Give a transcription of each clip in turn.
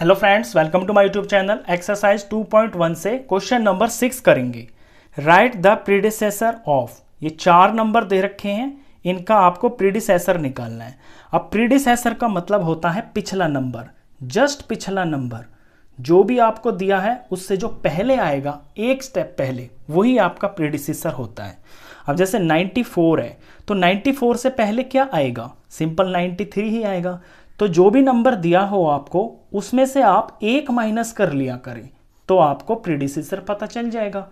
hello friends welcome to my YouTube channel exercise 2.1 से question number six करेंगे right the predecessor of ये चार number दे रखे हैं इनका आपको प्रीडिसेसर निकालना है अब प्रीडिसेसर का मतलब होता है पिछला नंबर जस्ट पिछला नंबर जो भी आपको दिया है उससे जो पहले आएगा एक स्टेप पहले वही आपका प्रीडिसेसर होता है अब जैसे 94 है तो 94 से पहले क्या आएगा सिंपल 93 ही आएगा तो जो भी नंबर दिया हो आपको उसमें से आप एक माइनस कर लिया करें तो आपको प्रीडिसिसर पता चल जाएगा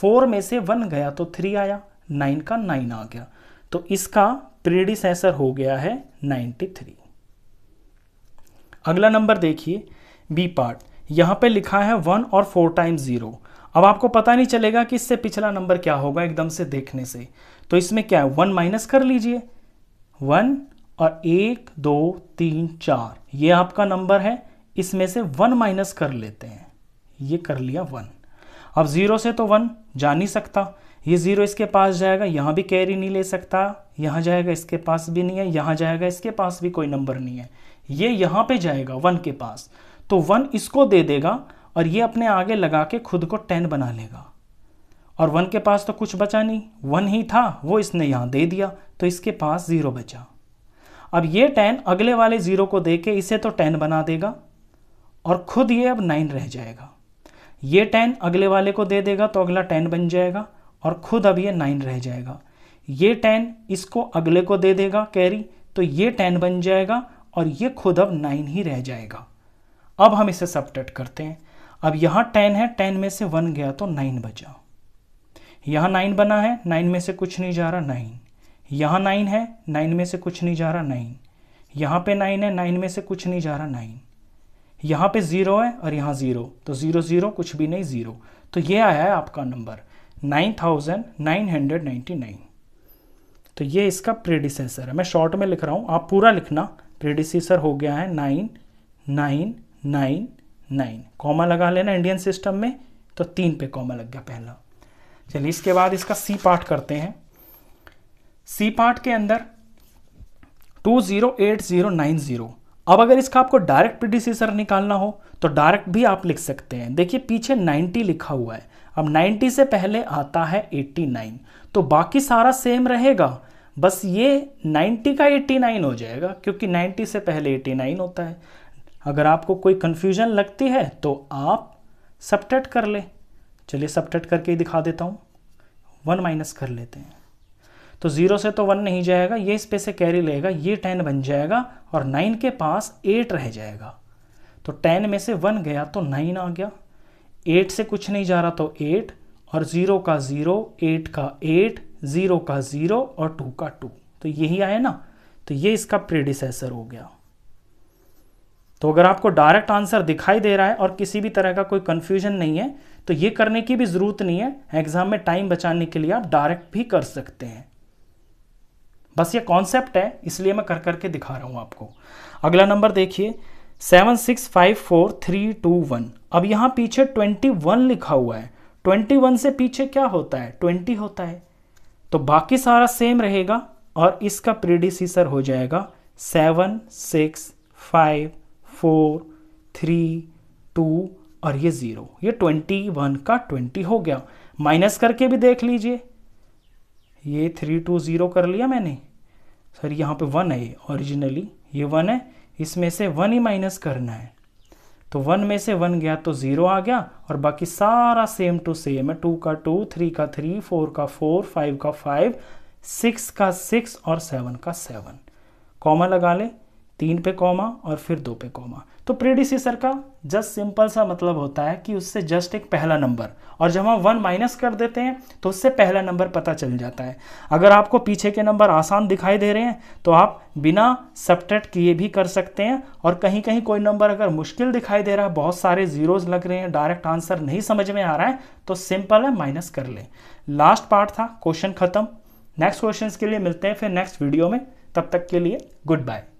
फोर में से वन गया तो थ्री आया नाइन का नाइन आ गया तो इसका प्रीडिसेसर हो गया है नाइन्टी थ्री अगला नंबर देखिए बी पार्ट यहां पे लिखा है वन और फोर टाइम ज़ीरो अब आपको पता नहीं चलेगा कि इससे पिछला नंबर क्या होगा एकदम से देखने से तो इसमें क्या है वन माइनस कर लीजिए वन और एक दो तीन चार ये आपका नंबर है इसमें से वन माइनस कर लेते हैं ये कर लिया वन अब ज़ीरो से तो वन जा नहीं सकता ये ज़ीरो इसके पास जाएगा यहाँ भी कैरी नहीं ले सकता यहाँ जाएगा इसके पास भी नहीं है यहाँ जाएगा इसके पास भी कोई नंबर नहीं है ये यहाँ पे जाएगा वन के पास तो वन इसको दे देगा और ये अपने आगे लगा के खुद को टेन बना लेगा और वन के पास तो कुछ बचा नहीं वन ही था वो इसने यहाँ दे दिया तो इसके पास ज़ीरो बचा अब ये टेन अगले वाले ज़ीरो को दे के इसे तो टेन बना देगा और खुद ये अब नाइन रह जाएगा ये टेन अगले वाले को दे देगा तो अगला टेन बन जाएगा और खुद अब ये नाइन रह जाएगा ये टेन इसको अगले को दे देगा कैरी तो ये टेन बन जाएगा और ये खुद अब नाइन ही रह जाएगा अब हम इसे सब्टेट करते हैं अब यहाँ टेन है टेन में से वन गया तो नाइन बचा यहाँ नाइन बना है नाइन में से कुछ नहीं जा रहा नाइन यहाँ नाइन है नाइन में से कुछ नहीं जा रहा नाइन यहाँ पे नाइन है नाइन में से कुछ नहीं जा रहा नाइन यहाँ पे ज़ीरो है और यहाँ ज़ीरो तो ज़ीरो ज़ीरो कुछ भी नहीं ज़ीरो तो ये आया है आपका number nine thousand nine hundred ninety nine तो ये इसका प्रेडिसेसर है मैं शॉर्ट में लिख रहा हूँ आप पूरा लिखना प्रेडिसेसर हो गया है nine nine nine nine comma लगा लेना इंडियन सिस्टम में तो तीन पे कॉमा लग गया पहला चलिए इसके बाद इसका सी पार्ट करते हैं सी पार्ट के अंदर 208090 अब अगर इसका आपको डायरेक्ट प्रीडिसेसर निकालना हो तो डायरेक्ट भी आप लिख सकते हैं देखिए पीछे 90 लिखा हुआ है अब 90 से पहले आता है 89 तो बाकी सारा सेम रहेगा बस ये 90 का 89 हो जाएगा क्योंकि 90 से पहले 89 होता है अगर आपको कोई कन्फ्यूजन लगती है तो आप सबटेट कर ले चलिए सबटेट करके ही दिखा देता हूँ वन माइनस कर लेते हैं तो जीरो से तो वन नहीं जाएगा ये इस पे से कैरी लेगा ये टेन बन जाएगा और नाइन के पास एट रह जाएगा तो टेन में से वन गया तो नाइन आ गया एट से कुछ नहीं जा रहा तो एट और ज़ीरो का ज़ीरो एट का एट ज़ीरो का ज़ीरो और टू का टू तो यही आया ना तो ये इसका प्रेडिसेसर हो गया तो अगर आपको डायरेक्ट आंसर दिखाई दे रहा है और किसी भी तरह का कोई कन्फ्यूजन नहीं है तो ये करने की भी ज़रूरत नहीं है एग्ज़ाम में टाइम बचाने के लिए आप डायरेक्ट भी कर सकते हैं बस ये कॉन्सेप्ट है इसलिए मैं कर करके दिखा रहा हूँ आपको अगला नंबर देखिए seven six five four three two one अब यहाँ पीछे ट्वेंटी वन लिखा हुआ है ट्वेंटी वन से पीछे क्या होता है ट्वेंटी होता है तो बाकी सारा सेम रहेगा और इसका प्रीडिसीसर हो जाएगा seven six five four three two और ये ज़ीरो ये ट्वेंटी वन का ट्वेंटी हो गया माइनस करके भी देख लीजिए ये थ्री टू ज़ीरो कर लिया मैंने सर यहाँ पे वन है ये ओरिजिनली ये वन है इसमें से वन ही माइनस करना है तो वन में से वन गया तो ज़ीरो आ गया और बाकी सारा सेम टू सेम है टू का टू थ्री का थ्री फोर का फोर फाइव का फाइव सिक्स का सिक्स और सेवन का सेवन कॉमा लगा ले तीन पे कॉमा और फिर दो पे कॉमा तो प्रीडिसिसर का जस्ट सिंपल सा मतलब होता है कि उससे जस्ट एक पहला नंबर और जब हम वन माइनस कर देते हैं तो उससे पहला नंबर पता चल जाता है अगर आपको पीछे के नंबर आसान दिखाई दे रहे हैं तो आप बिना सब्ट्रैक्ट किए भी कर सकते हैं और कहीं कहीं कोई नंबर अगर मुश्किल दिखाई दे रहा है बहुत सारे जीरोज लग रहे हैं डायरेक्ट आंसर नहीं समझ में आ रहा है तो सिंपल है माइनस कर लें लास्ट पार्ट था क्वेश्चन खत्म नेक्स्ट क्वेश्चन के लिए मिलते हैं फिर नेक्स्ट वीडियो में तब तक के लिए गुड बाय